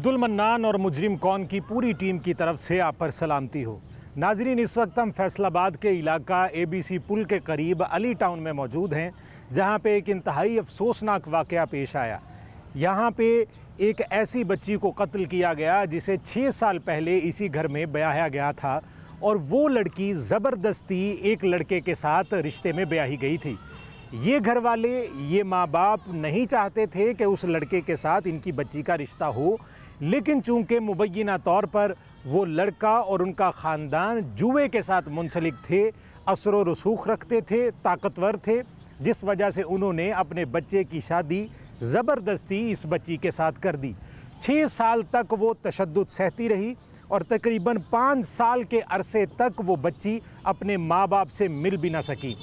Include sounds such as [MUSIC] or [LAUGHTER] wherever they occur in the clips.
Abdul mannan और मुजरिम कौन की पूरी टीम की तरफ से आप पर सलामती हो नाजरीन इस वक्त हम फैसलाबाद के इलाका एबीसी पुल के करीब अली टाउन में मौजूद हैं जहां पे एक इंतहाई अफसोसनाक वाक़ पेश आया यहां पे एक ऐसी बच्ची को कत्ल किया गया जिसे छः साल पहले इसी घर में ब्याया गया था और वो लड़की ज़बरदस्ती एक लड़के के साथ रिश्ते में ब्याही गई थी ये घर वाले ये माँ बाप नहीं चाहते थे कि उस लड़के के साथ इनकी बच्ची का रिश्ता हो लेकिन चूंकि मुबैना तौर पर वो लड़का और उनका ख़ानदान जुए के साथ मुंसलिक थे असर रसूख रखते थे ताकतवर थे जिस वजह से उन्होंने अपने बच्चे की शादी ज़बरदस्ती इस बच्ची के साथ कर दी छः साल तक वो तशद सहती रही और तकरीबन पाँच साल के अरसे तक वो बच्ची अपने माँ बाप से मिल भी ना सकी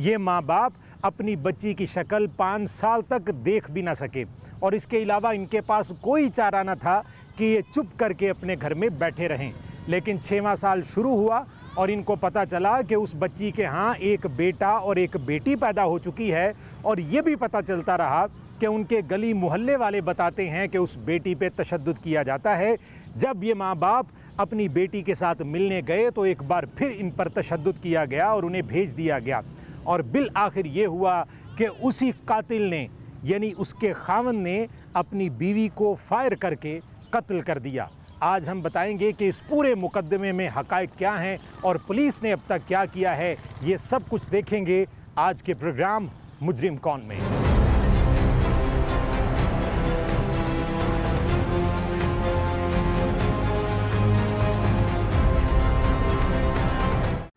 ये माँ बाप अपनी बच्ची की शक्ल पाँच साल तक देख भी ना सके और इसके अलावा इनके पास कोई चारा ना था कि ये चुप करके अपने घर में बैठे रहें लेकिन छवा साल शुरू हुआ और इनको पता चला कि उस बच्ची के यहाँ एक बेटा और एक बेटी पैदा हो चुकी है और ये भी पता चलता रहा कि उनके गली मोहल्ले वाले बताते हैं कि उस बेटी पे तशद किया जाता है जब ये माँ बाप अपनी बेटी के साथ मिलने गए तो एक बार फिर इन पर तशद किया गया और उन्हें भेज दिया गया और बिल आखिर ये हुआ कि उसी कातिल ने यानी उसके खावन ने अपनी बीवी को फायर करके कत्ल कर दिया आज हम बताएंगे कि इस पूरे मुकदमे में हकायक क्या हैं और पुलिस ने अब तक क्या किया है ये सब कुछ देखेंगे आज के प्रोग्राम मुजरिम कौन में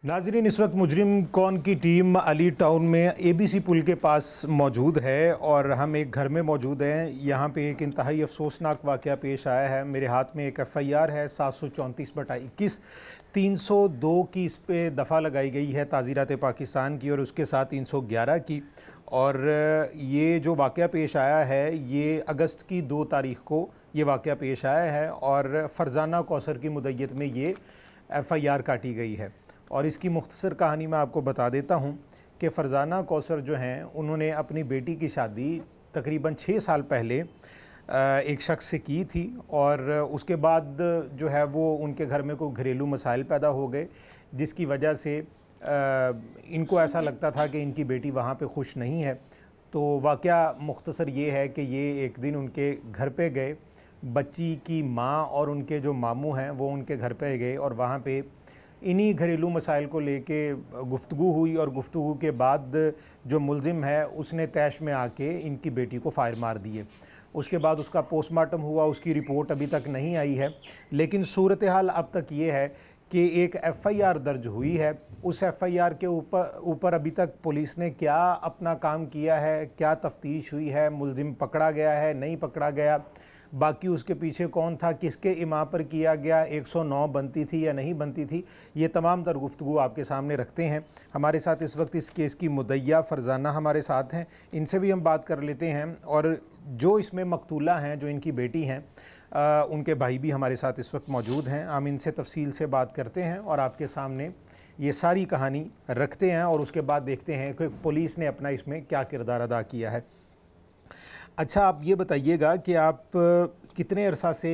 नाजरीन इस वक्त मुजरिम कौन की टीम अली टाउन में एबीसी पुल के पास मौजूद है और हम एक घर में मौजूद हैं यहाँ पे एक इंतहाई अफसोसनाक वाक़ पेश आया है मेरे हाथ में एक एफ़ आई आर है सात सौ चौंतीस बटा इक्कीस तीन सौ दो की इस पर दफ़ा लगाई गई है ताज़ीरत पाकिस्तान की और उसके साथ तीन सौ ग्यारह की और ये जो वाक़ पेश आया है ये अगस्त की दो तारीख को ये वाक़ पेश आया है और फरजाना कौसर की मुदैत में ये एफ़ आई आर काटी गई है और इसकी मुख्तसर कहानी मैं आपको बता देता हूँ कि फ़रजाना कौसर जो हैं उन्होंने अपनी बेटी की शादी तकरीबन छः साल पहले एक शख्स से की थी और उसके बाद जो है वो उनके घर में कोई घरेलू मसाइल पैदा हो गए जिसकी वजह से इनको ऐसा लगता था कि इनकी बेटी वहाँ पे खुश नहीं है तो वाक़ मुख्तसर ये है कि ये एक दिन उनके घर पे गए बच्ची की माँ और उनके जो मामू हैं वो उनके घर पे गए और वहाँ पे इन्हीं घरेलू मसाइल को लेके गुफ्तु हुई और गुफ्तु के बाद जो मुलजिम है उसने तैश में आके इनकी बेटी को फायर मार दिए उसके बाद उसका पोस्टमार्टम हुआ उसकी रिपोर्ट अभी तक नहीं आई है लेकिन सूरत हाल अब तक ये है कि एक एफआईआर दर्ज हुई है उस एफआईआर के ऊपर ऊपर अभी तक पुलिस ने क्या अपना काम किया है क्या तफ्तीश हुई है मुलजिम पकड़ा गया है नहीं पकड़ा गया बाकी उसके पीछे कौन था किसके इमा पर किया गया 109 बनती थी या नहीं बनती थी ये तमाम तर गुफ्तु आपके सामने रखते हैं हमारे साथ इस वक्त इस केस की मुदैया फ़रजाना हमारे साथ हैं इनसे भी हम बात कर लेते हैं और जो इसमें मकतूला हैं जो इनकी बेटी हैं उनके भाई भी हमारे साथ इस वक्त मौजूद हैं हम इनसे तफसील से बात करते हैं और आपके सामने ये सारी कहानी रखते हैं और उसके बाद देखते हैं कि पुलिस ने अपना इसमें क्या किरदार अदा किया है अच्छा आप ये बताइएगा कि आप कितने अरसा से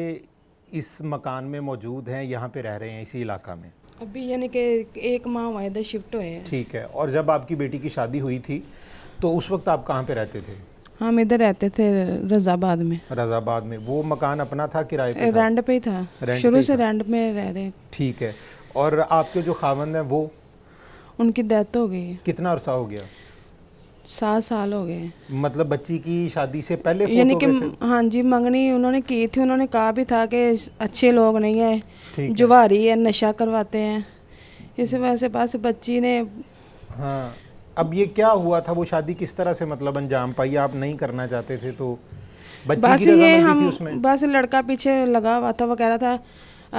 इस मकान में मौजूद हैं यहाँ पे रह रहे हैं इसी इलाका में अभी यानी कि एक माह वायदे इधर शिफ्ट हुए हैं ठीक है और जब आपकी बेटी की शादी हुई थी तो उस वक्त आप कहाँ पे रहते थे हाँ, हम इधर रहते थे रजाबाद में रजाबाद में वो मकान अपना था किराए पे रेंट पे ही था शुरू से रेंट में रह रहे ठीक है और आपके जो खावंद हैं वो उनकी डेथ हो गई कितना अरसा हो गया सात साल हो गए मतलब बच्ची की शादी से पहले यानी कि हाँ जी मंगनी उन्होंने की थी उन्होंने कहा भी था कि अच्छे लोग नहीं है जुवारी है नशा करवाते हैं इस वजह से पास बच्ची ने हाँ अब ये क्या हुआ था वो शादी किस तरह से मतलब अंजाम पाई आप नहीं करना चाहते थे तो बस ये हम बस लड़का पीछे लगा हुआ था वगैरह था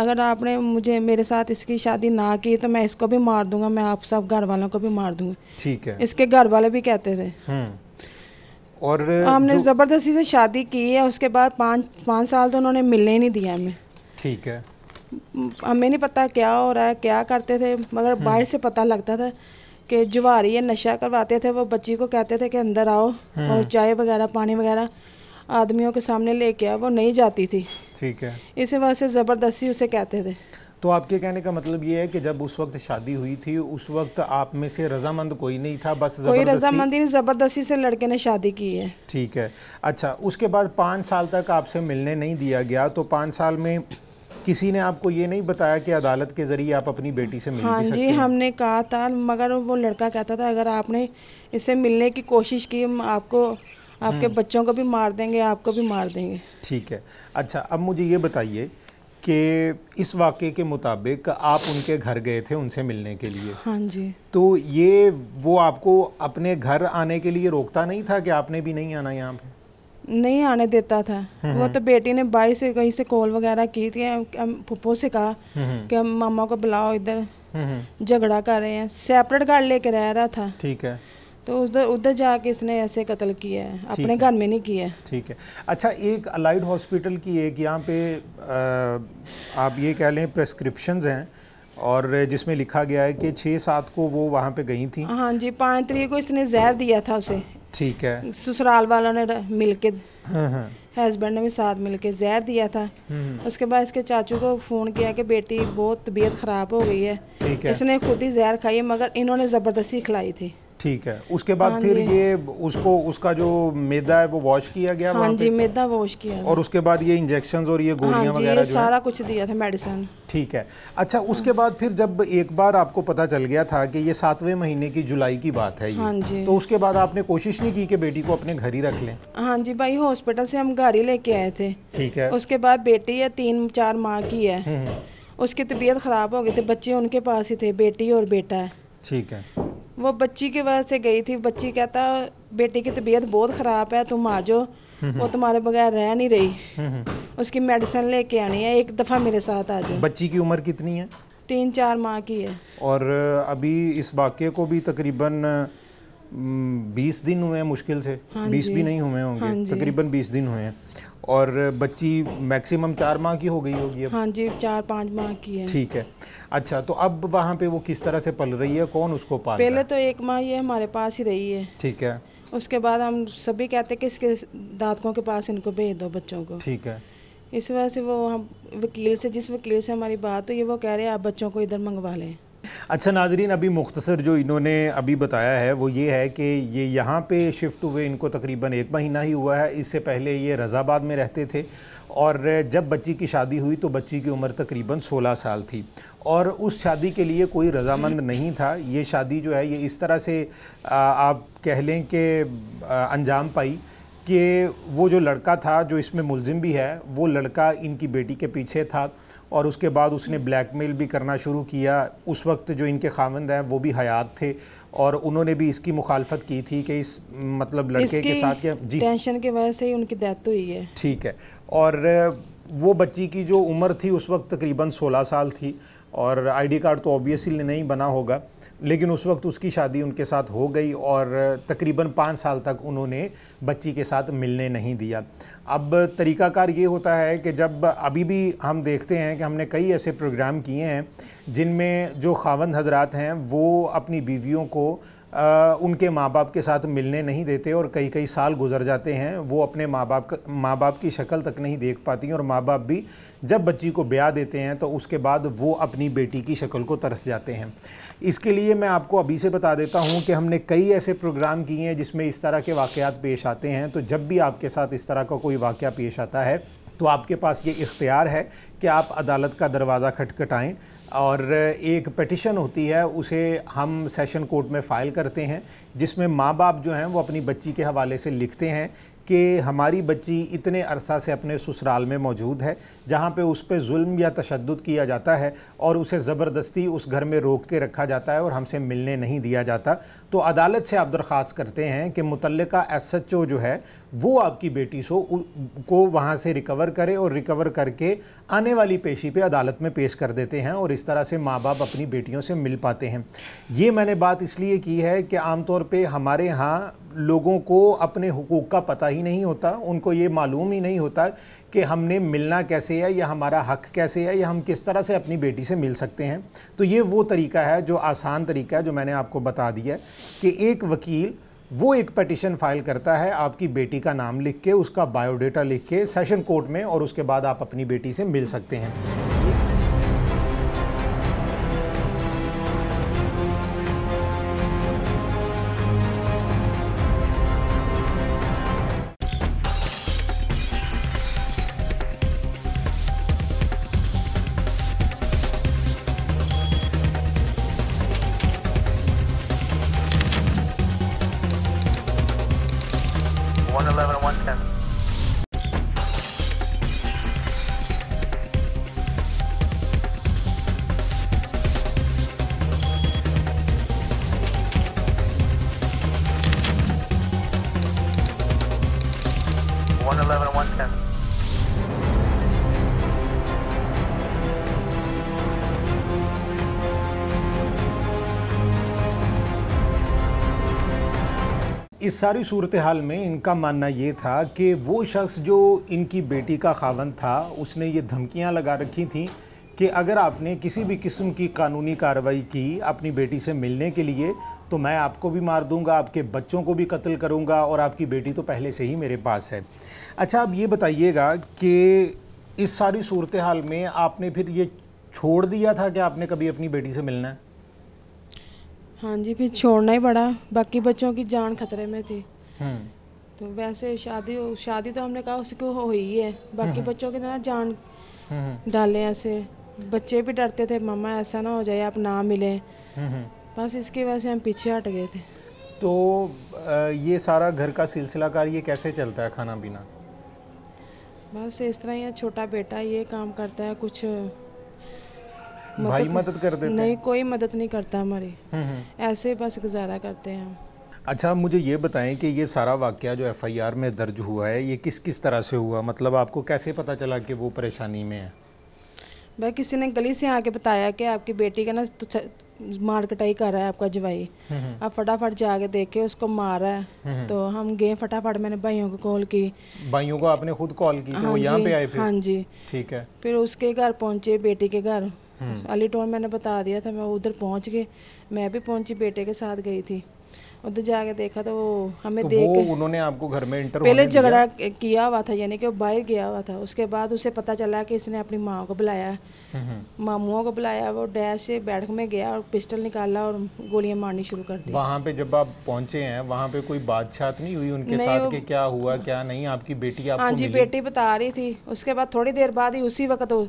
अगर आपने मुझे मेरे साथ इसकी शादी ना की तो मैं इसको भी मार दूंगा मैं आप सब घर वालों को भी मार दूंगा ठीक है इसके घर वाले भी कहते थे हम्म। और हमने ज़बरदस्ती से शादी की है उसके बाद पाँच पाँच साल तो उन्होंने मिलने नहीं दिया हमें ठीक है हमें नहीं पता क्या हो रहा है क्या करते थे मगर हम्म। बाहर से पता लगता था कि जुआरी या नशा करवाते थे वो बच्ची को कहते थे कि अंदर आओ और हम्म। चाय वगैरह पानी वगैरह आदमियों के सामने लेके आओ वो नहीं जाती थी ठीक है इसी वजह से ज़बरदस्ती उसे कहते थे तो आपके कहने का मतलब ये है कि जब उस वक्त शादी हुई थी उस वक्त आप में से रजामंद कोई नहीं था बस कोई रजामंदी नहीं ज़बरदस्ती से लड़के ने शादी की है ठीक है अच्छा उसके बाद पाँच साल तक आपसे मिलने नहीं दिया गया तो पाँच साल में किसी ने आपको ये नहीं बताया कि अदालत के ज़रिए आप अपनी बेटी से मिल हाँ भी सकते जी हमने कहा था मगर वो लड़का कहता था अगर आपने इसे मिलने की कोशिश की आपको आपके हम्म। बच्चों को भी मार देंगे आपको भी मार देंगे ठीक है अच्छा अब मुझे ये बताइए कि इस वाक्य के मुताबिक आप उनके घर गए थे उनसे मिलने के लिए हाँ जी तो ये वो आपको अपने घर आने के लिए रोकता नहीं था कि आपने भी नहीं आना यहाँ पे नहीं आने देता था हम्म, वो हम्म। तो बेटी ने बाई से कहीं से कॉल वगैरह की थी फुप्पो से कहा कि मामा को बुलाओ इधर झगड़ा कर रहे हैं सेपरेट घर लेके रह रहा था ठीक है तो उधर उधर जाके इसने ऐसे कत्ल किया है अपने घर में नहीं किया है ठीक है अच्छा एक अलाइड हॉस्पिटल की एक यहाँ पे आ, आप ये कह लें प्रेस्क्रिप्शन हैं और जिसमें लिखा गया है कि छः सात को वो वहाँ पे गई थी हाँ जी पाँच तरीक को इसने जहर दिया था उसे ठीक है ससुराल वालों ने मिल के हस्बैंड ने भी साथ मिलके जहर दिया था हम्म, हम्म। उसके बाद इसके चाचू को फ़ोन किया कि बेटी बहुत तबीयत ख़राब हो गई है इसने खुद ही जहर खाई है मगर इन्होंने ज़बरदस्ती खिलाई थी ठीक है उसके बाद हाँ फिर ये उसको उसका जो मैदा है वो वॉश किया गया हाँ जी मैदा वॉश किया और उसके बाद ये इंजेक्शन और ये गोलियां हाँ वगैरह सारा कुछ दिया था मेडिसिन ठीक है अच्छा उसके बाद फिर जब एक बार आपको पता चल गया था कि ये सातवें महीने की जुलाई की बात है ये हाँ जी तो उसके बाद आपने कोशिश नहीं की कि बेटी को अपने घर ही रख लें हाँ जी भाई हॉस्पिटल से हम गाड़ी लेके आए थे ठीक है उसके बाद बेटी है तीन चार माह की है हम्म। उसकी तबीयत खराब हो गई थी बच्चे उनके पास ही थे बेटी और बेटा है ठीक है वो बच्ची के वजह से गई थी बच्ची कहता बेटे की तबीयत बहुत ख़राब है तुम आ जाओ वो तुम्हारे बगैर रह नहीं रही उसकी मेडिसिन लेके आनी है एक दफ़ा मेरे साथ आ जाओ बच्ची की उम्र कितनी है तीन चार माह की है और अभी इस वाक्य को भी तकरीबन बीस दिन हुए हैं मुश्किल से हाँ बीस भी नहीं हुए होंगे हाँ तकरीबन बीस दिन हुए हैं और बच्ची मैक्सिमम चार माह की हो गई होगी हाँ जी चार पाँच माह की है ठीक है अच्छा तो अब वहाँ पे वो किस तरह से पल रही है कौन उसको पाल पहले तो एक माह ये हमारे पास ही रही है ठीक है उसके बाद हम सभी कहते कि इसके दादकों के पास इनको भेज दो बच्चों को ठीक है इस वजह से वो हम वकील से जिस वकील से हमारी बात हुई वो कह रहे हैं आप बच्चों को इधर मंगवा लें अच्छा नाजरीन अभी मुख्तसर जो इन्होंने अभी बताया है वो ये है कि ये यहाँ पे शिफ्ट हुए इनको तकरीबन एक महीना ही हुआ है इससे पहले ये रज़ाबाद में रहते थे और जब बच्ची की शादी हुई तो बच्ची की उम्र तकरीबन 16 साल थी और उस शादी के लिए कोई रजामंद नहीं था ये शादी जो है ये इस तरह से आ, आप कह लें कि अंजाम पाई कि वो जो लड़का था जो इसमें मुलजिम भी है वो लड़का इनकी बेटी के पीछे था और उसके बाद उसने ब्लैकमेल भी करना शुरू किया उस वक्त जो इनके खामंद हैं वो भी हयात थे और उन्होंने भी इसकी मुखालफत की थी कि इस मतलब लड़के के साथ क्या जी टेंशन के वजह से ही उनकी डेथ हुई है ठीक है और वो बच्ची की जो उम्र थी उस वक्त तकरीबन 16 साल थी और आईडी कार्ड तो ऑब्वियसली नहीं बना होगा लेकिन उस वक्त उसकी शादी उनके साथ हो गई और तकरीबन पाँच साल तक उन्होंने बच्ची के साथ मिलने नहीं दिया अब तरीकाकार ये होता है कि जब अभी भी हम देखते हैं कि हमने कई ऐसे प्रोग्राम किए हैं जिनमें जो खावंद हजरात हैं वो अपनी बीवियों को आ, उनके माँ बाप के साथ मिलने नहीं देते और कई कई साल गुजर जाते हैं वो अपने माँ बाप माँ बाप की शक्ल तक नहीं देख पाती और माँ बाप भी जब बच्ची को ब्याह देते हैं तो उसके बाद वो अपनी बेटी की शक्ल को तरस जाते हैं इसके लिए मैं आपको अभी से बता देता हूँ कि हमने कई ऐसे प्रोग्राम किए हैं जिसमें इस तरह के वाक़ पेश आते हैं तो जब भी आपके साथ इस तरह का कोई वाक़ पेश आता है तो आपके पास ये इख्तियार है कि आप अदालत का दरवाज़ा खटखटाएँ और एक पटिशन होती है उसे हम सेशन कोर्ट में फ़ाइल करते हैं जिसमें माँ बाप जो हैं वो अपनी बच्ची के हवाले से लिखते हैं कि हमारी बच्ची इतने अरसा से अपने ससुराल में मौजूद है जहाँ पे उस पर जुल्म या तशद किया जाता है और उसे ज़बरदस्ती उस घर में रोक के रखा जाता है और हमसे मिलने नहीं दिया जाता तो अदालत से आप दरख्वास्त करते हैं कि मुतल एस एच ओ जो है वो आपकी बेटी सो को वहाँ से रिकवर करे और रिकवर करके आने वाली पेशी पे अदालत में पेश कर देते हैं और इस तरह से माँ बाप अपनी बेटियों से मिल पाते हैं ये मैंने बात इसलिए की है कि आमतौर पे हमारे यहाँ लोगों को अपने हकूक़ का पता ही नहीं होता उनको ये मालूम ही नहीं होता कि हमने मिलना कैसे है या हमारा हक कैसे है या हम किस तरह से अपनी बेटी से मिल सकते हैं तो ये वो तरीका है जो आसान तरीका है जो मैंने आपको बता दिया कि एक वकील वो एक पटिशन फाइल करता है आपकी बेटी का नाम लिख के उसका बायोडाटा लिख के सेशन कोर्ट में और उसके बाद आप अपनी बेटी से मिल सकते हैं 11 and 110. इस सारी सूरत हाल में इनका मानना ये था कि वो शख्स जो इनकी बेटी का खावन था उसने ये धमकियां लगा रखी थी कि अगर आपने किसी भी किस्म की कानूनी कार्रवाई की अपनी बेटी से मिलने के लिए तो मैं आपको भी मार दूंगा आपके बच्चों को भी कत्ल करूंगा और आपकी बेटी तो पहले से ही मेरे पास है अच्छा आप ये बताइएगा कि इस सारी सूरत हाल में आपने फिर ये छोड़ दिया था कि आपने कभी अपनी बेटी से मिलना है हाँ जी फिर छोड़ना ही पड़ा बाकी बच्चों की जान खतरे में थी हम्म। तो वैसे शादी शादी तो हमने कहा उसको हो ही है बाकी हम्म। बच्चों की तरह जान हम्म। डाले ऐसे बच्चे भी डरते थे मामा ऐसा ना हो जाए आप ना मिले बस इसके वजह से हम पीछे हट गए थे तो ये सारा घर का सिलसिला कार ये कैसे चलता है खाना पीना बस इस तरह ही छोटा बेटा ये काम करता है कुछ मदद भाई मदद कर देते नहीं कोई मदद नहीं करता हमारी हम्म, हम्म। ऐसे बस गुजारा करते हैं अच्छा मुझे ये बताएं कि ये सारा वाक्य जो एफआईआर में दर्ज हुआ है ये किस किस तरह से हुआ मतलब आपको कैसे पता चला कि वो परेशानी में है भाई किसी ने गली से आके बताया कि आपकी बेटी का ना तो मार कटाई कर रहा है आपका जवाई अब हम्म, हम्म। फटाफट जाके देख के उसको मारा है हम्म, तो हम गए फटाफट मैंने भाइयों को कॉल की भाइयों को आपने खुद कॉल की हाँ यहाँ पे आए हाँ जी ठीक है फिर उसके घर पहुंचे बेटी के घर अली टोन मैंने बता दिया था मैं उधर पहुंच गए मैं भी पहुंची बेटे के साथ गई थी उधर जाके देखा तो वो हमें तो देख वो उन्होंने आपको घर में इंटर पहले झगड़ा किया हुआ था यानी कि वो बाहर गया हुआ था उसके बाद उसे पता चला कि इसने अपनी माँ को बुलाया मामुओं को बुलाया वो डैश से बैठक में गया और पिस्टल निकाला और गोलियां मारनी शुरू कर दी वहाँ पे जब आप पहुँचे हैं वहाँ पे कोई बातचात नहीं हुई उनके साथ के क्या हुआ क्या नहीं आपकी बेटी हाँ जी बेटी बता रही थी उसके बाद थोड़ी देर बाद ही उसी वक्त तो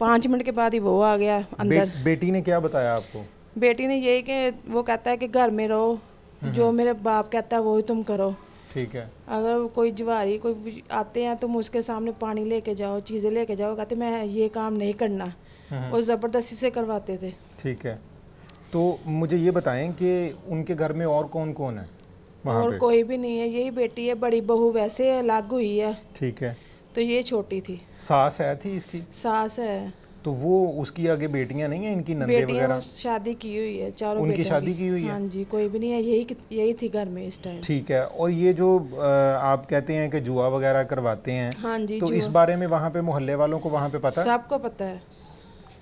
पाँच मिनट के बाद ही वो आ गया अंदर बेटी ने क्या बताया आपको बेटी ने यही कि वो कहता है कि घर में रहो जो मेरे बाप कहता है वो ही तुम करो ठीक है अगर कोई जवारी कोई आते हैं तुम तो उसके सामने पानी लेके जाओ चीज़ें लेके जाओ कहते मैं ये काम नहीं करना वो हम्म। ज़बरदस्ती से करवाते थे ठीक है तो मुझे ये बताएं कि उनके घर में और कौन कौन है और पे? कोई भी नहीं है यही बेटी है बड़ी बहू वैसे अलग हुई है ठीक है तो ये छोटी थी सास है थी इसकी सास है तो वो उसकी आगे बेटियां नहीं है इनकी नंदे वगैरह शादी की हुई है चारों उनकी शादी की हुई है हाँ जी कोई भी नहीं है यही यही थी घर में इस टाइम ठीक है और ये जो आप कहते हैं कि जुआ वगैरह करवाते हैं हाँ जी तो इस बारे में वहाँ पे मोहल्ले वालों को वहाँ पे पता सबको पता है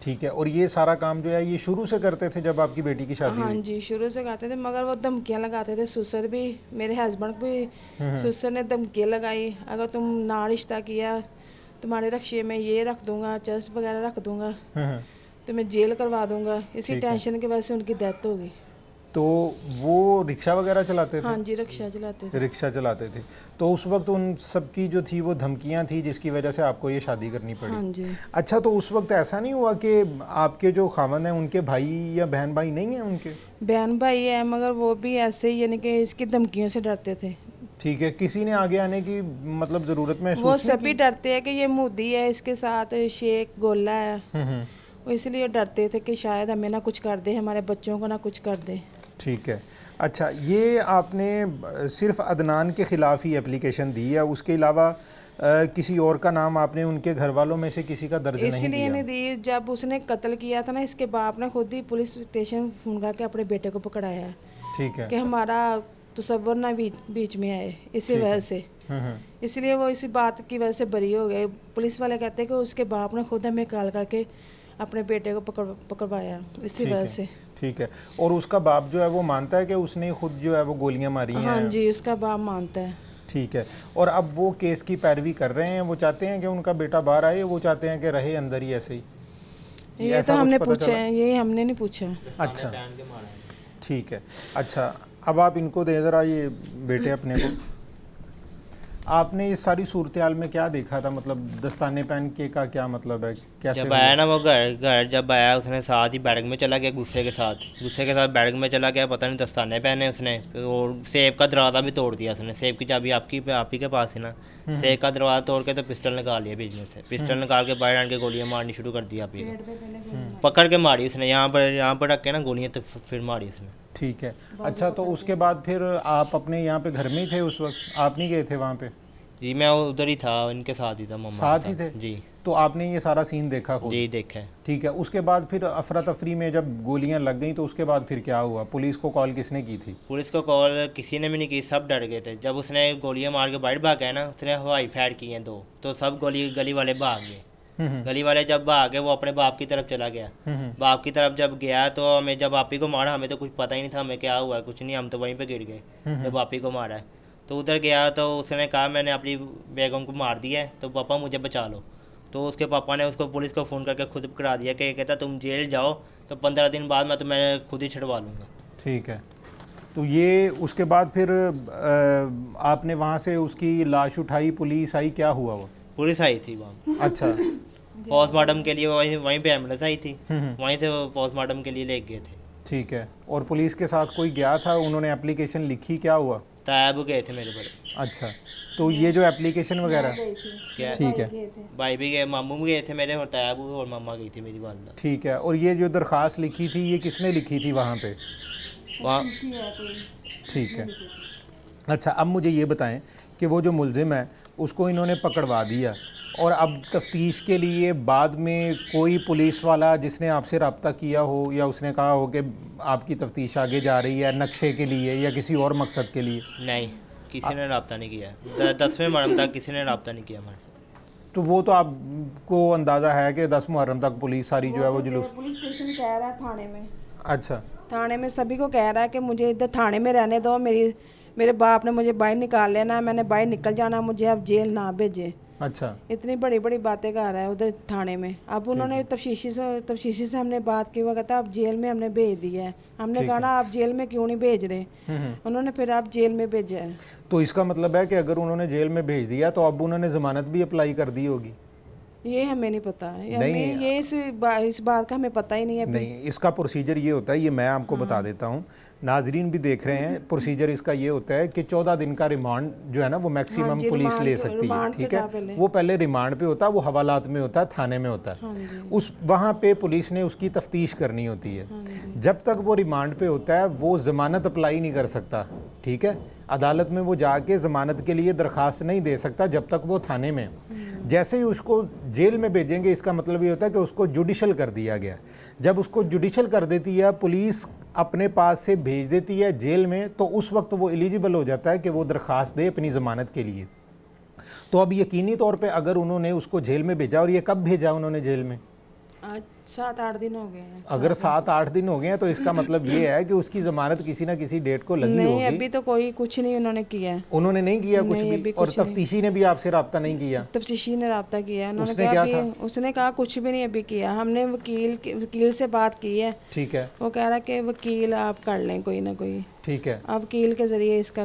ठीक है और ये सारा काम जो है ये शुरू से करते थे जब आपकी बेटी की शादी हाँ जी शुरू से करते थे मगर वो धमकियाँ लगाते थे सुसर भी मेरे हस्बैंड भी हम्म, हम्म। सुसर ने धमकियाँ लगाई अगर तुम ना रिश्ता किया तुम्हारे रक्षे में ये रख दूंगा चेस्ट वगैरह रख दूंगा हाँ। तो मैं जेल करवा दूंगा इसी टेंशन के वजह से उनकी डेथ होगी तो वो रिक्शा वगैरह चलाते थे हाँ जी रिक्शा चलाते थे रिक्शा चलाते थे तो उस वक्त उन सब की जो थी वो धमकियां थी जिसकी वजह से आपको ये शादी करनी पड़ी हाँ जी अच्छा तो उस वक्त ऐसा नहीं हुआ कि आपके जो खामन हैं उनके भाई या बहन भाई नहीं है उनके बहन भाई है मगर वो भी ऐसे ही यानी कि इसकी धमकियों से डरते थे ठीक है किसी ने आगे आने की मतलब ज़रूरत में वो सभी डरते हैं कि ये मोदी है इसके साथ शेख गोला है हम्म, हम्म। इसलिए डरते थे कि शायद हमें ना कुछ कर दे हमारे बच्चों को ना कुछ कर दे ठीक है अच्छा ये आपने सिर्फ अदनान के ख़िलाफ़ ही एप्लीकेशन दी है उसके अलावा किसी और का नाम आपने उनके घर वालों में से किसी का दर्ज इसलिए नहीं, नहीं दी जब उसने कत्ल किया था ना इसके बाप ने खुद ही पुलिस स्टेशन फोन करके अपने बेटे को पकड़ाया ठीक है कि हमारा तो सब वरना भी बीच में आए इसी वजह से हाँ, हाँ। इसलिए वो इसी बात की वजह से बरी हो गए पुलिस वाले कहते हैं कि उसके बाप ने खुद हमें कॉल करके अपने बेटे को पकड़ पकड़वाया इसी वजह से ठीक है और उसका बाप जो है वो मानता है कि उसने खुद जो है वो गोलियां मारी हैं हाँ जी उसका बाप मानता है ठीक है और अब वो केस की पैरवी कर रहे हैं वो चाहते हैं कि उनका बेटा बाहर आए वो चाहते हैं कि रहे अंदर ही ऐसे ही ये तो हमने पूछा है ये हमने नहीं पूछा अच्छा ठीक है अच्छा अब आप इनको दे ज़रा ये बेटे अपने को आपने इस सारी सूरत में क्या देखा था मतलब दस्ताने पहन के का क्या मतलब है कैसे जब आया ना वो घर घर जब आया उसने साथ ही बैग में चला गया गुस्से के साथ गुस्से के साथ बैग में चला गया पता नहीं दस्ताने पहने उसने और सेब का दरवाज़ा भी तोड़ दिया उसने सेब की चाबी आपकी आप ही के पास है ना हम्म। सेब का दरवाज़ा तोड़ के तो पिस्टल निकाल लिया बिजनेस से हम्म। पिस्टल निकाल के बाहर आन के गोलियाँ मारनी शुरू कर दी आप हम्म। पकड़ के मारी उसने यहाँ पर यहाँ पर रख के ना गोलियाँ तो फिर मारी उसने ठीक है अच्छा तो उसके बाद फिर आप अपने यहाँ पे घर में ही थे उस वक्त आप नहीं गए थे वहाँ पे जी मैं उधर ही था इनके साथ ही था मम्मा साथ ही थे जी तो आपने ये सारा सीन देखा खुद जी देखा है ठीक है उसके बाद फिर अफरा तफरी में जब गोलियां लग गई तो उसके बाद फिर क्या हुआ पुलिस को कॉल किसने की थी पुलिस को कॉल किसी ने भी नहीं की सब डर गए थे जब उसने गोलियां मार के बाहर भागा है ना उसने हवाई फायर किए हैं दो तो सब गोली गली वाले भाग गए गली वाले जब गए वो अपने बाप की तरफ चला गया बाप की तरफ जब गया तो हमें जब आप को मारा हमें तो कुछ पता ही नहीं था हमें क्या हुआ कुछ नहीं हम तो वहीं पे गिर गए जब आप को मारा है तो उधर गया तो उसने कहा मैंने अपनी बेगम को मार दिया है तो पापा मुझे बचा लो तो उसके पापा ने उसको पुलिस को फ़ोन करके खुद करा दिया कि कहता तुम जेल जाओ तो पंद्रह दिन बाद मैं तुम्हें खुद ही छिड़वा लूँगा ठीक है तो ये उसके बाद फिर आपने वहाँ से उसकी लाश उठाई पुलिस आई क्या हुआ वो पुलिस आई थी वहाँ अच्छा पोस्टमार्टम के लिए वहीं वहीं पे एम्बुलेंस आई थी हम्म, हम्म। वहीं से पोस्टमार्टम के लिए ले गए थे ठीक है और पुलिस के साथ कोई गया था उन्होंने एप्लीकेशन लिखी क्या हुआ तायब गए थे मेरे बड़े अच्छा तो ये जो एप्लीकेशन वगैरह ठीक है भाई भी गए मामू गए थे मेरे और तायब और मामा गई थी मेरी वालदा ठीक है और ये जो दरख्वास्त लिखी थी ये किसने लिखी थी वहाँ पे वहाँ ठीक है अच्छा अब मुझे ये बताएं कि वो जो मुलजिम है उसको इन्होंने पकड़वा दिया और अब तफ्तीश के लिए बाद में कोई पुलिस वाला जिसने आपसे रबता किया हो या उसने कहा हो कि आपकी तफ्तीश आगे जा रही है नक्शे के लिए या किसी और मकसद के लिए नहीं किसी ने रबता नहीं किया दसवें मरम तक किसी ने रबता नहीं किया हमारे तो वो तो आपको अंदाज़ा है कि दस मुहर्रम तक पुलिस सारी जो है वो तो जुलूस पुलिस स्टेशन कह रहा है थाने में अच्छा थाने में सभी को कह रहा है कि मुझे इधर थाने में रहने दो मेरी मेरे बाप ने मुझे बाहर निकाल लेना मैंने बाहर निकल जाना मुझे अब जेल ना भेजे अच्छा इतनी बड़ी बड़ी बातें कर रहा है उधर थाने में अब उन्होंने तफशीशी से तफशीशी से हमने बात की वो कहता आप जेल में हमने भेज दिया है हमने कहा आप जेल में क्यों नहीं भेज रहे हम्म, हम्म। उन्होंने फिर आप जेल में भेजा है तो इसका मतलब है कि अगर उन्होंने जेल में भेज दिया तो अब उन्होंने जमानत भी अप्लाई कर दी होगी ये हमें नहीं पता नहीं हमें ये इस, बा, इस बात का हमें पता ही नहीं है नहीं इसका प्रोसीजर ये होता है ये मैं आपको हाँ। बता देता हूँ नाजरीन भी देख रहे हैं प्रोसीजर इसका ये होता है कि चौदह दिन का रिमांड जो है ना वो मैक्सिमम हाँ पुलिस ले सकती है ठीक है वो पहले रिमांड पे होता है वो हवालात में होता है थाने में होता है हाँ उस वहाँ पे पुलिस ने उसकी तफ्तीश करनी होती है हाँ जब तक वो रिमांड पे होता है वो ज़मानत अप्लाई नहीं कर सकता ठीक है अदालत में वो जाके ज़मानत के लिए दरख्वास्त नहीं दे सकता जब तक वो थाने में हम्म। जैसे ही उसको जेल में भेजेंगे इसका मतलब ये होता है कि उसको जुडिशल कर दिया गया जब उसको जुडिशल कर देती है पुलिस अपने पास से भेज देती है जेल में तो उस वक्त वो एलिजिबल हो जाता है कि वो दरख्वास्त दे अपनी ज़मानत के लिए तो अब यकीनी तौर पे अगर उन्होंने उसको जेल में भेजा और ये कब भेजा उन्होंने जेल में सात आठ दिन हो गए हैं अगर सात आठ दिन हो गए हैं तो इसका [LAUGHS] मतलब ये है कि उसकी जमानत किसी ना किसी डेट को लगी नहीं अभी तो कोई कुछ नहीं उन्होंने किया है उन्होंने नहीं किया कुछ नहीं, भी और तफ्तीशी ने भी आपसे रहा नहीं किया तफ्तीशी ने रहा किया उन्होंने कहा उसने कहा कुछ भी नहीं अभी किया हमने वकील वकील से बात की है ठीक है वो कह रहा कि वकील आप कर ले कोई ना कोई ठीक है आप वकील के जरिए इसका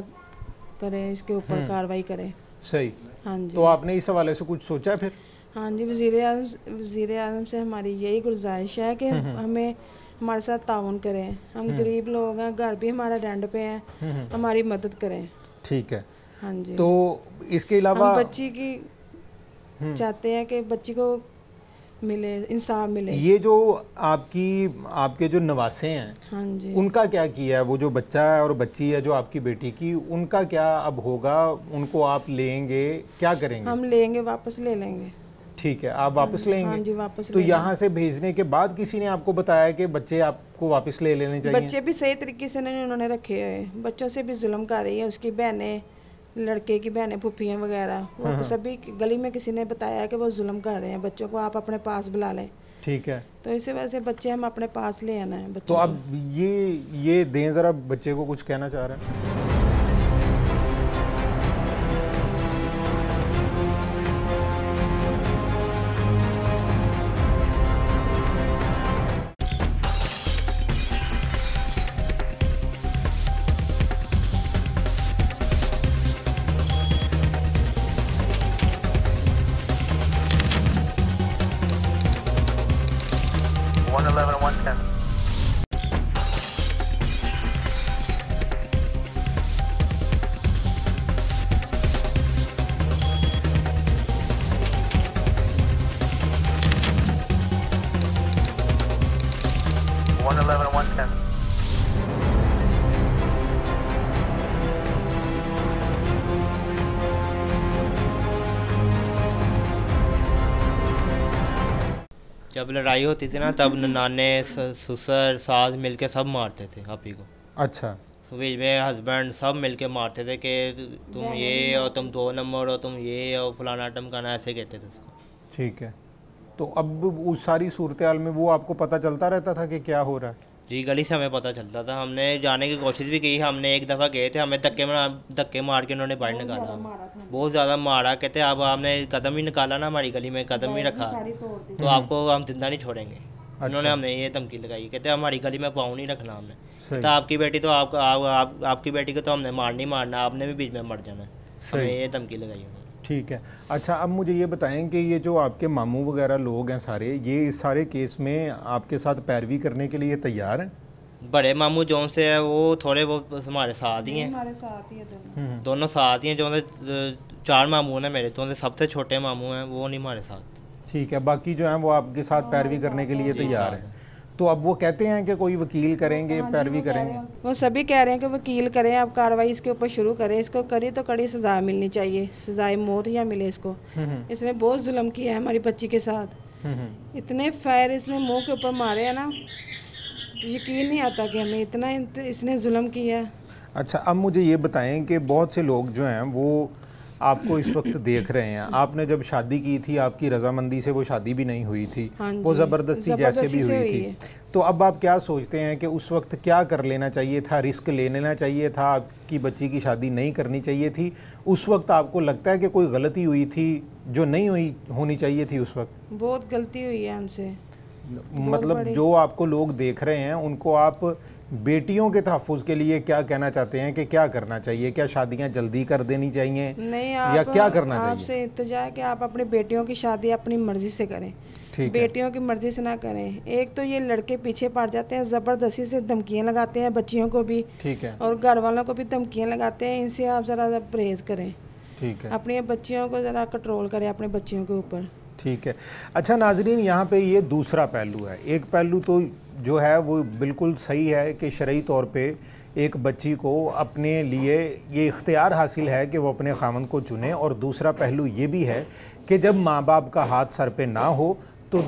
करे इसके ऊपर हम्म। कार्रवाई करे सही हाँ जी तो आपने इस हवाले से कुछ सोचा फिर हाँ जी वज़ी अजम वज़ी अजम से हमारी यही गुजारिश है कि हम्म, हम्म। हमें हमारे साथ ताउन करें हम हम्म। गरीब लोग हैं घर भी हमारा डेंड पे है हमारी मदद करें ठीक है हाँ जी तो इसके अलावा बच्ची की चाहते हैं कि बच्ची को मिले इंसाफ मिले ये जो आपकी आपके जो नवासे हैं हाँ जी उनका क्या किया है वो जो बच्चा है और बच्ची है जो आपकी बेटी की उनका क्या अब होगा उनको आप लेंगे क्या करेंगे हम लेंगे वापस ले लेंगे ठीक है आप हाँ, वापस लेंगे हाँ जी वापस तो यहाँ से भेजने के बाद किसी ने आपको बताया कि बच्चे आपको वापस ले लेने चाहिए बच्चे भी सही तरीके से नहीं उन्होंने रखे हुए बच्चों से भी जुल्म कर रही है उसकी बहनें लड़के की बहनें फुफियाँ वगैरह वो हाँ, तो हाँ। सभी गली में किसी ने बताया कि वो जुल्म कर रहे हैं बच्चों को आप अपने पास बुला लें ठीक है तो इसी वजह से बच्चे हम अपने पास ले आना है तो अब ये ये दें ज़रा बच्चे को कुछ कहना चाह रहे हैं जब लड़ाई होती थी ना तब नाने ससुर सास मिल के सब मारते थे आपी को अच्छा तो बीच में हस्बैंड सब मिल के मारते थे कि तुम ये हो तुम दो नंबर हो तुम ये हो फलाना टमकाना ऐसे कहते थे उसको ठीक है तो अब उस सारी सूरत में वो आपको पता चलता रहता था कि क्या हो रहा है जी गली से हमें पता चलता था हमने जाने की कोशिश भी की हमने एक दफ़ा गए थे हमें धक्के मार धक्के मार के उन्होंने बाहर निकाला बहुत ज़्यादा मारा कहते अब आपने कदम ही निकाला ना हमारी गली में कदम ही रखा तो हम्म। आपको हम जिंदा नहीं छोड़ेंगे अच्छा। उन्होंने हमने ये धमकी लगाई कहते हमारी गली में पाँव नहीं रखना हमने तो आपकी बेटी तो आप, आप, आप, आपकी बेटी को तो हमने मार नहीं मारना आपने भी बीच में मर जाना हमें ये धमकी लगाई ठीक है अच्छा अब मुझे ये बताएं कि ये जो आपके मामू वगैरह लोग हैं सारे ये इस सारे केस में आपके साथ पैरवी करने के लिए तैयार हैं बड़े मामू जो से है वो थोड़े बहुत हमारे साथ ही हैं साथ ही दोनों हम्म, हम्म। दोनों साथ ही हैं जो चार मामू हैं मेरे तो सबसे छोटे मामू हैं वो नहीं हमारे साथ ठीक है बाकी जो हैं वो आपके साथ हाँ, पैरवी करने के लिए तैयार हैं तो अब वो कहते हैं कि कोई वकील करेंगे हाँ पैरवी करेंगे वो सभी कह रहे हैं कि वकील करें आप कार्रवाई इसके ऊपर शुरू करें इसको करी तो कड़ी सज़ा मिलनी चाहिए सज़ाए मौत या मिले इसको हम्म, हम्म। इसने बहुत जुल्म किया है हमारी बच्ची के साथ हम्म, इतने फैर इसने मुँह के ऊपर मारे है ना यकीन नहीं आता कि हमें इतना इसने जुल्म किया अच्छा अब मुझे ये बताएं कि बहुत से लोग जो हैं वो आपको इस वक्त देख रहे हैं आपने जब शादी की थी आपकी रजामंदी से वो शादी भी नहीं हुई थी हाँ वो ज़बरदस्ती जैसे भी हुई थी तो अब आप क्या सोचते हैं कि उस वक्त क्या कर लेना चाहिए था रिस्क ले लेना चाहिए था आपकी बच्ची की शादी नहीं करनी चाहिए थी उस वक्त आपको लगता है कि कोई गलती हुई थी जो नहीं हुई होनी चाहिए थी उस वक्त बहुत गलती हुई है हमसे मतलब जो आपको लोग देख रहे हैं उनको आप बेटियों के तहफ़ के लिए क्या कहना चाहते हैं कि क्या करना चाहिए क्या शादियां जल्दी कर देनी चाहिए नहीं आप, या क्या करना आप चाहिए आपसे इतजा है कि आप अपने बेटियों की शादी अपनी मर्ज़ी से करें बेटियों की मर्ज़ी से ना करें एक तो ये लड़के पीछे पड़ जाते हैं ज़बरदस्ती से धमकियाँ लगाते हैं बच्चियों को भी ठीक है और घर वालों को भी धमकियाँ लगाते हैं इनसे आप ज़रा परहेज़ करें ठीक है अपने बच्चियों को ज़रा कंट्रोल करें अपने बच्चियों के ऊपर ठीक है अच्छा नाजरीन यहाँ पे ये दूसरा पहलू है एक पहलू तो जो है वो बिल्कुल सही है कि शरी तौर पर एक बच्ची को अपने लिए ये इख्तियार हासिल है कि वो अपने खामन को चुने और दूसरा पहलू ये भी है कि जब माँ बाप का हाथ सर पे ना हो तो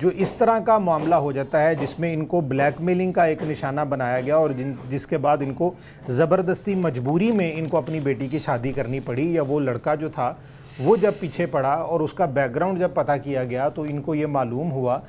जो इस तरह का मामला हो जाता है जिसमें इनको ब्लैकमेलिंग का एक निशाना बनाया गया और जिन जिसके बाद इनको ज़बरदस्ती मजबूरी में इनको अपनी बेटी की शादी करनी पड़ी या वो लड़का जो था वो जब पीछे पड़ा और उसका बैकग्राउंड जब पता किया गया तो इनको ये मालूम हुआ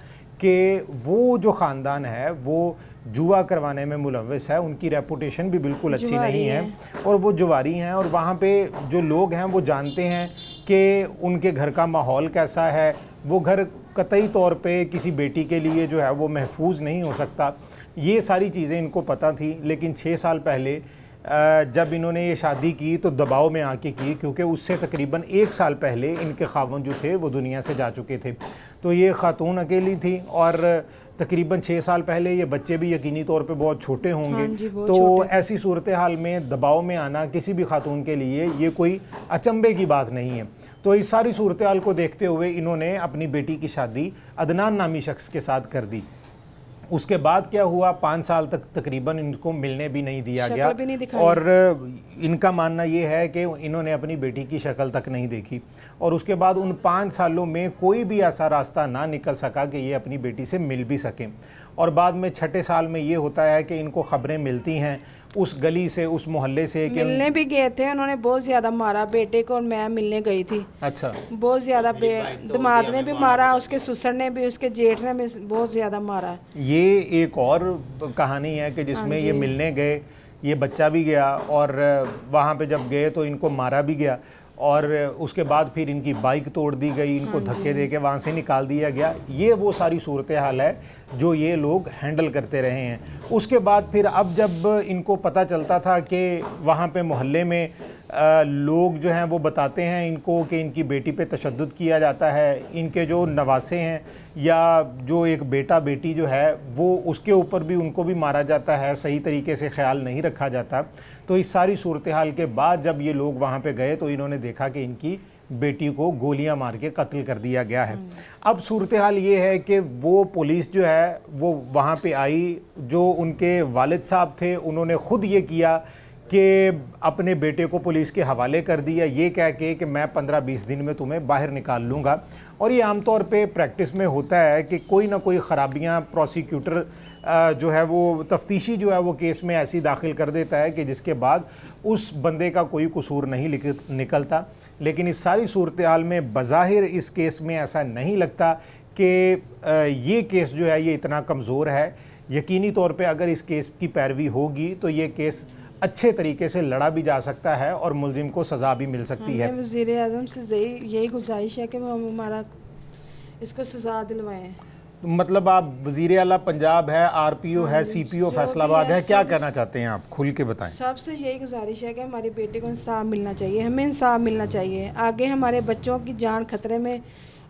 कि वो जो ख़ानदान है वो जुआ करवाने में मुलविस है उनकी रेपुटेशन भी बिल्कुल अच्छी नहीं है।, है और वो जुवारी हैं और वहाँ पे जो लोग हैं वो जानते हैं कि उनके घर का माहौल कैसा है वो घर कतई तौर पे किसी बेटी के लिए जो है वो महफूज नहीं हो सकता ये सारी चीज़ें इनको पता थी लेकिन छः साल पहले जब इन्होंने ये शादी की तो दबाव में आके की क्योंकि उससे तकरीबन एक साल पहले इनके खावन जो थे वो दुनिया से जा चुके थे तो ये खातून अकेली थी और तकरीबन छः साल पहले ये बच्चे भी यकीनी तौर पे बहुत छोटे होंगे हाँ तो छोटे ऐसी सूरत हाल में दबाव में आना किसी भी खातून के लिए ये कोई अचंभे की बात नहीं है तो इस सारी सूरत हाल को देखते हुए इन्होंने अपनी बेटी की शादी अदनान नामी शख्स के साथ कर दी उसके बाद क्या हुआ पाँच साल तक तकरीबन इनको मिलने भी नहीं दिया गया भी नहीं और इनका मानना ये है कि इन्होंने अपनी बेटी की शक्ल तक नहीं देखी और उसके बाद उन पाँच सालों में कोई भी ऐसा रास्ता ना निकल सका कि ये अपनी बेटी से मिल भी सकें और बाद में छठे साल में ये होता है कि इनको खबरें मिलती हैं उस गली से उस मोहल्ले से कि मिलने भी गए थे उन्होंने बहुत ज़्यादा मारा बेटे को और मैं मिलने गई थी अच्छा बहुत ज़्यादा दिमाग ने भी मारा उसके सुसर ने भी उसके जेठ ने भी बहुत ज़्यादा मारा ये एक और कहानी है कि जिसमें हाँ ये मिलने गए ये बच्चा भी गया और वहाँ पे जब गए तो इनको मारा भी गया और उसके बाद फिर इनकी बाइक तोड़ दी गई इनको हाँ धक्के दे के वहाँ से निकाल दिया गया ये वो सारी सूरत हाल है जो ये लोग हैंडल करते रहे हैं उसके बाद फिर अब जब इनको पता चलता था कि वहाँ पे मोहल्ले में लोग जो हैं वो बताते हैं इनको कि इनकी बेटी पे तशद किया जाता है इनके जो नवासे हैं या जो एक बेटा बेटी जो है वो उसके ऊपर भी उनको भी मारा जाता है सही तरीके से ख्याल नहीं रखा जाता तो इस सारी सूरत हाल के बाद जब ये लोग वहाँ पर गए तो इन्होंने देखा कि इनकी बेटी को गोलियां मार के कत्ल कर दिया गया है अब सूरत हाल ये है कि वो पुलिस जो है वो वहाँ पे आई जो उनके वालिद साहब थे उन्होंने ख़ुद ये किया कि अपने बेटे को पुलिस के हवाले कर दिया ये कह के कि मैं पंद्रह बीस दिन में तुम्हें बाहर निकाल लूँगा और ये आमतौर पे प्रैक्टिस में होता है कि कोई ना कोई ख़राबियाँ प्रोसिक्यूटर जो है वो तफ्तीशी जो है वो केस में ऐसी दाखिल कर देता है कि जिसके बाद उस बंदे का कोई कसूर नहीं निकलता लेकिन इस सारी सूरत हाल में बज़ाहिर इस केस में ऐसा नहीं लगता कि ये केस जो है ये इतना कमज़ोर है यकीनी तौर पे अगर इस केस की पैरवी होगी तो ये केस अच्छे तरीके से लड़ा भी जा सकता है और मुलजिम को सज़ा भी मिल सकती है वजीर अजम से यही गुजारिश है कि वो हमारा इसको सज़ा दिलवाएँ मतलब आप वजीर अला पंजाब है आरपीओ है हाँ, सीपीओ फैसलाबाद है क्या कहना चाहते हैं आप खुल के बताएं सबसे यही गुजारिश है कि हमारे बेटे को इंसाफ मिलना चाहिए हमें इंसाफ मिलना चाहिए आगे हमारे बच्चों की जान खतरे में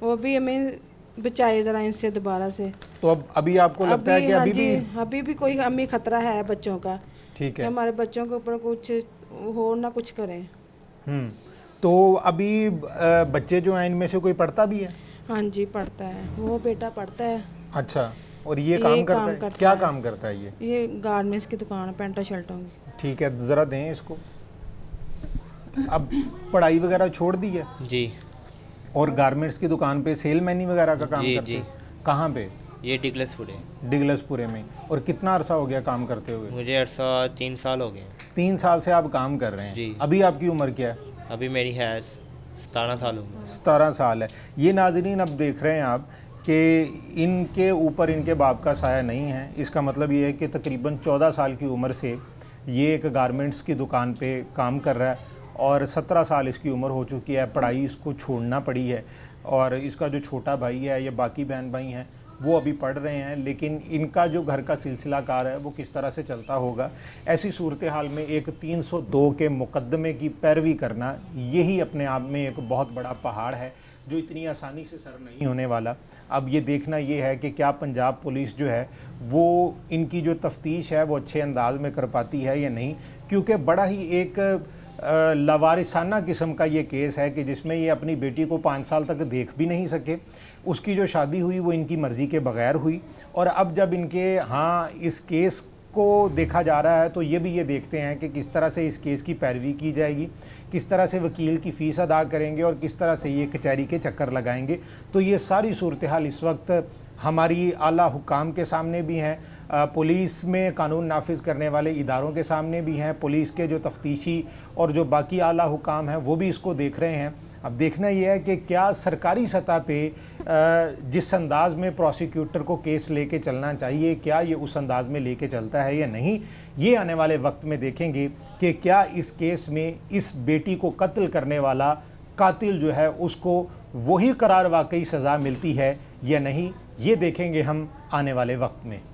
वो भी हमें बचाए ज़रा इनसे दोबारा से तो अब अभी आपको लगता है कि अभी हाँ भी अभी भी कोई अमी खतरा है बच्चों का ठीक है हमारे बच्चों के ऊपर कुछ हो ना कुछ करें हम्म तो अभी बच्चे जो हैं इनमें से कोई पढ़ता भी है हाँ जी पढ़ता है वो बेटा पढ़ता है अच्छा और ये, ये काम, करता, काम है? करता क्या है? काम करता है ये ये गारमेंट्स की दुकान पेंटा शर्टों की ठीक है ज़रा दें इसको अब पढ़ाई वगैरह छोड़ दी है जी और गारमेंट्स की दुकान पे सेल मैनी वगैरह का काम जी, करते जी। कहाँ पे ये डिगलसपुरे डिगलसपुरे में और कितना अरसा हो गया काम करते हुए मुझे अरसा तीन साल हो गए तीन साल से आप काम कर रहे हैं जी अभी आपकी उम्र क्या है अभी मेरी है सतारह साल गई सतारह साल है ये नाजरीन अब देख रहे हैं आप कि इनके ऊपर इनके बाप का साया नहीं है इसका मतलब ये है कि तकरीबन चौदह साल की उम्र से ये एक गारमेंट्स की दुकान पर काम कर रहा है और सत्रह साल इसकी उम्र हो चुकी है पढ़ाई इसको छोड़ना पड़ी है और इसका जो छोटा भाई है या बाकी बहन भाई हैं वो अभी पढ़ रहे हैं लेकिन इनका जो घर का सिलसिला कार है वो किस तरह से चलता होगा ऐसी सूरत हाल में एक 302 के मुकदमे की पैरवी करना यही अपने आप में एक बहुत बड़ा पहाड़ है जो इतनी आसानी से सर नहीं होने वाला अब ये देखना ये है कि क्या पंजाब पुलिस जो है वो इनकी जो तफ्तीश है वो अच्छे अंदाज में कर पाती है या नहीं क्योंकि बड़ा ही एक लावारिसाना किस्म का ये केस है कि जिसमें ये अपनी बेटी को पाँच साल तक देख भी नहीं सके उसकी जो शादी हुई वो इनकी मर्ज़ी के बग़ैर हुई और अब जब इनके हाँ इस केस को देखा जा रहा है तो ये भी ये देखते हैं कि किस तरह से इस केस की पैरवी की जाएगी किस तरह से वकील की फ़ीस अदा करेंगे और किस तरह से ये कचहरी के चक्कर लगाएंगे तो ये सारी सूरत हाल इस वक्त हमारी आला हुकाम के सामने भी हैं पुलिस में कानून नाफिज करने वाले इदारों के सामने भी हैं पुलिस के जो तफ्तीशी और जो बाकी आला हुकाम हैं वो भी इसको देख रहे हैं अब देखना यह है कि क्या सरकारी सतह पे जिस अंदाज में प्रोसिक्यूटर को केस लेके चलना चाहिए क्या ये उस अंदाज में लेके चलता है या नहीं ये आने वाले वक्त में देखेंगे कि क्या इस केस में इस बेटी को कत्ल करने वाला कातिल जो है उसको वही करार वाकई सज़ा मिलती है या नहीं ये देखेंगे हम आने वाले वक्त में